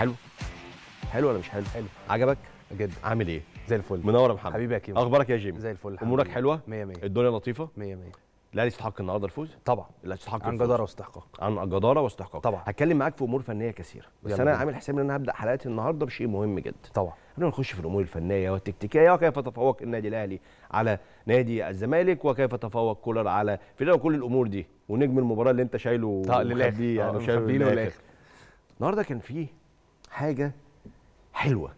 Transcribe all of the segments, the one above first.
حلو حلو ولا مش حلو حلو عجبك جدا عامل ايه زي الفل منور يا محمد حبيبي يا كيمو اخبارك يا جيم زي الفل امورك حلوه 100 100 الدنيا لطيفه 100 100 الاهلي يستحق النهارده الفوز طبعا الاهلي يستحق عن جداره واستحقاق عن جداره واستحقاق طبعا هتكلم معاك في امور فنيه كثيره بس انا عامل حسابي ان انا هبدا حلقتي النهارده بشيء مهم جدا طبعا قبل ما نخش في الامور الفنيه والتكتيكيه وكيف تفوق النادي الاهلي على نادي الزمالك وكيف تفوق كولر على في كل الامور دي ونجم المباراه اللي انت شايله طيب، للاخر يعني آه، شايله للاخر النهارده كان فيه حاجه حلوه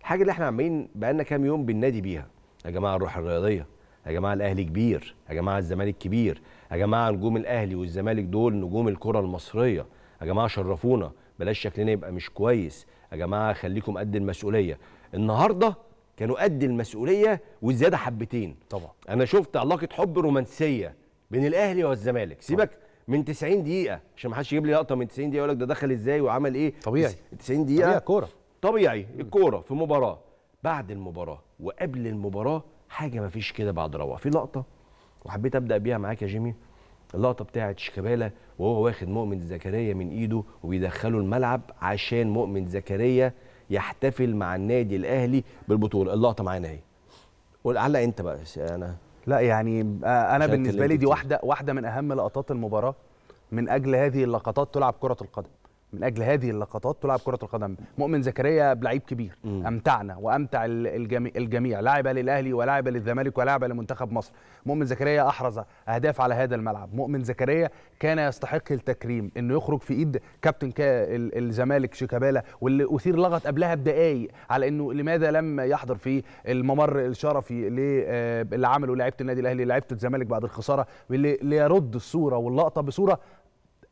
الحاجه اللي احنا عمالين بقالنا كام يوم بننادي بيها يا جماعه الروح الرياضيه يا جماعه الاهلي كبير يا جماعه الزمالك كبير يا جماعه نجوم الاهلي والزمالك دول نجوم الكره المصريه يا جماعه شرفونا بلاش شكلنا يبقى مش كويس يا جماعه خليكم قد المسؤوليه النهارده كانوا قد المسؤوليه وزياده حبتين طبعا انا شفت علاقه حب رومانسيه بين الاهلي والزمالك سيبك من 90 دقيقه عشان ما حدش يجيب لي لقطه من 90 دقيقه يقول لك ده دخل ازاي وعمل ايه طبيعي 90 دقيقه طبيعي كوره طبيعي الكوره في مباراه بعد المباراه وقبل المباراه حاجه ما فيش كده بعد روعه في لقطه وحبيت ابدا بيها معاك يا جيمي اللقطه بتاعه شيكابالا وهو واخد مؤمن زكريا من ايده وبيدخله الملعب عشان مؤمن زكريا يحتفل مع النادي الاهلي بالبطوله اللقطه معانا اهي قول علق انت بقى انا لا يعني آه، انا بالنسبه لي دي واحده واحده من اهم لقطات المباراه من اجل هذه اللقطات تلعب كره القدم من اجل هذه اللقطات تلعب كره القدم مؤمن زكريا لعيب كبير م. امتعنا وامتع الجميع, الجميع. لعب للاهلي ولعب للزمالك ولعب لمنتخب مصر مؤمن زكريا احرز اهداف على هذا الملعب مؤمن زكريا كان يستحق التكريم انه يخرج في ايد كابتن كا الزمالك شيكابالا واللي اثير لغط قبلها بدقائق على انه لماذا لم يحضر في الممر الشرفي آه، للعمل عمله لعيبه النادي الاهلي لعيبه الزمالك بعد الخساره ليرد الصوره واللقطه بصوره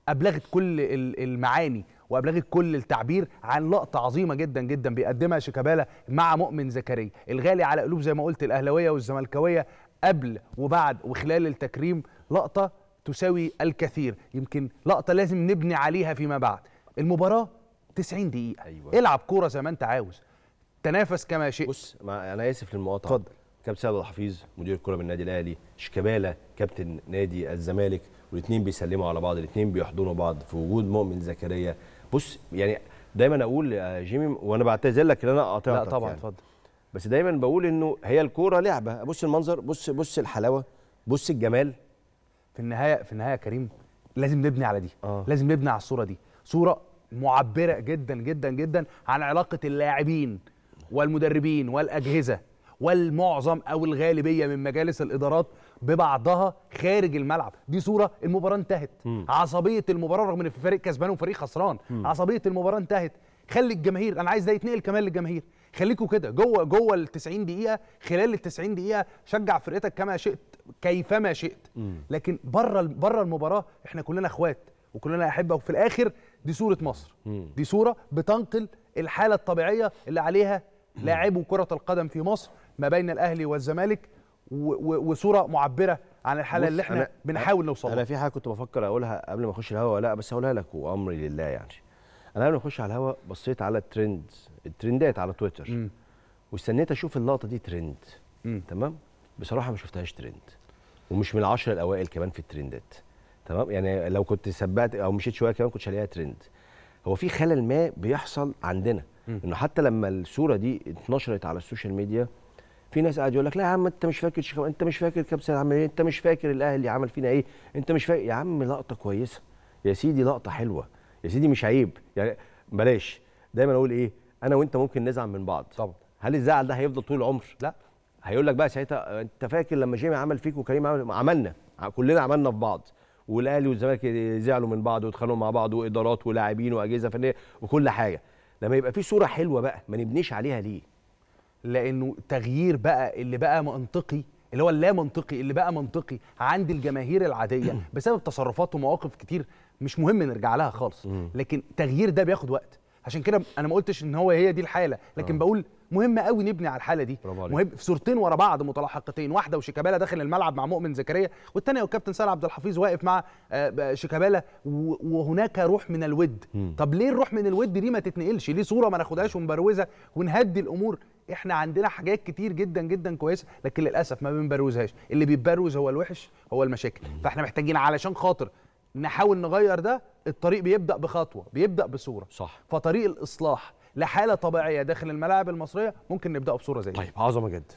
ابلغت كل المعاني وابلغت كل التعبير عن لقطه عظيمه جدا جدا بيقدمها شيكابالا مع مؤمن زكريا الغالي على قلوب زي ما قلت الاهلاويه والزملكاويه قبل وبعد وخلال التكريم لقطه تساوي الكثير يمكن لقطه لازم نبني عليها فيما بعد المباراه 90 دقيقه أيوة. العب كوره زي ما انت عاوز تنافس كما شئت بص ما انا اسف للمقاطعه اتفضل كابتن سيد الحفيظ مدير الكره بالنادي الاهلي شيكابالا كابتن نادي الزمالك والاثنين بيسلموا على بعض الاثنين بيحضنوا بعض في وجود مؤمن زكريا بص يعني دايما اقول يا جيمي وانا بعتذر لك ان انا قاطعتك لا يعني. طبعا اتفضل يعني. بس دايما بقول انه هي الكوره لعبه بص المنظر بص بص الحلاوه بص الجمال في النهايه في النهايه يا كريم لازم نبني على دي آه. لازم نبني على الصوره دي صوره معبره جدا جدا جدا عن علاقه اللاعبين والمدربين والاجهزه والمعظم او الغالبيه من مجالس الادارات ببعضها خارج الملعب دي صوره المباراه انتهت م. عصبيه المباراه رغم ان في فريق كسبان وفريق خسران م. عصبيه المباراه انتهت خلي الجماهير انا عايز ده يتنقل كمان للجماهير خليكوا كده جوه جوه ال 90 دقيقه خلال ال 90 دقيقه شجع فرقتك كما شئت كيفما شئت م. لكن بره بره المباراه احنا كلنا اخوات وكلنا احبه وفي الاخر دي صوره مصر م. دي صوره بتنقل الحاله الطبيعيه اللي عليها لاعبو كره القدم في مصر ما بين الاهلي والزمالك وصوره معبره عن الحاله اللي احنا بنحاول نوصلها انا في حاجه كنت بفكر اقولها قبل ما اخش الهوا لا بس هقولها لك وامري لله يعني انا قبل ما اخش على الهوا بصيت على الترند الترندات على تويتر واستنيت اشوف اللقطه دي ترند تمام بصراحه ما شفتهاش ترند ومش من العشر الاوائل كمان في الترندات تمام يعني لو كنت سبقت او مشيت شويه كمان كنت هلاقيها ترند هو في خلل ما بيحصل عندنا انه حتى لما الصوره دي اتنشرت على السوشيال ميديا في ناس قاعد يقول لك لا يا عم انت مش فاكر شيخ انت مش فاكر كابتن سنه عمل ايه انت مش فاكر الاهلي عمل فينا ايه انت مش فاكر يا عم لقطه كويسه يا سيدي لقطه حلوه يا سيدي مش عيب يعني بلاش دايما اقول ايه انا وانت ممكن نزعل من بعض طبعا هل الزعل ده هيفضل طول العمر لا هيقول لك بقى ساعتها انت فاكر لما جيمي عمل فيك وكريم عمل عملنا كلنا عملنا في بعض والاهلي والزمالك زعلوا من بعض واتخانقوا مع بعض وادارات ولاعبين واجهزه فنيه وكل حاجه لما يبقى في صوره حلوه بقى ما نبنيش عليها ليه لانه تغيير بقى اللي بقى منطقي اللي هو اللا منطقي اللي بقى منطقي عند الجماهير العاديه بسبب تصرفات ومواقف كتير مش مهم نرجع لها خالص لكن تغيير ده بياخد وقت عشان كده انا ما قلتش ان هو هي دي الحاله لكن آه. بقول مهم قوي نبني على الحاله دي مهم في صورتين ورا بعض متلاحقتين واحده وشيكابالا داخل الملعب مع مؤمن زكريا والثانيه والكابتن سالم عبد الحفيظ واقف مع آه، شيكابالا وهناك روح من الود م. طب ليه الروح من الود دي ما تتنقلش ليه صوره ما ناخدهاش ونبروزها ونهدي الامور احنا عندنا حاجات كتير جدا جدا كويسه لكن للاسف ما بنبروزهاش اللي بيتبروز هو الوحش هو المشاكل فاحنا محتاجين علشان خاطر نحاول نغير ده الطريق بيبدا بخطوه بيبدا بصوره صح فطريق الاصلاح لحاله طبيعيه داخل الملاعب المصريه ممكن نبداه بصوره زي طيب عظمه جدا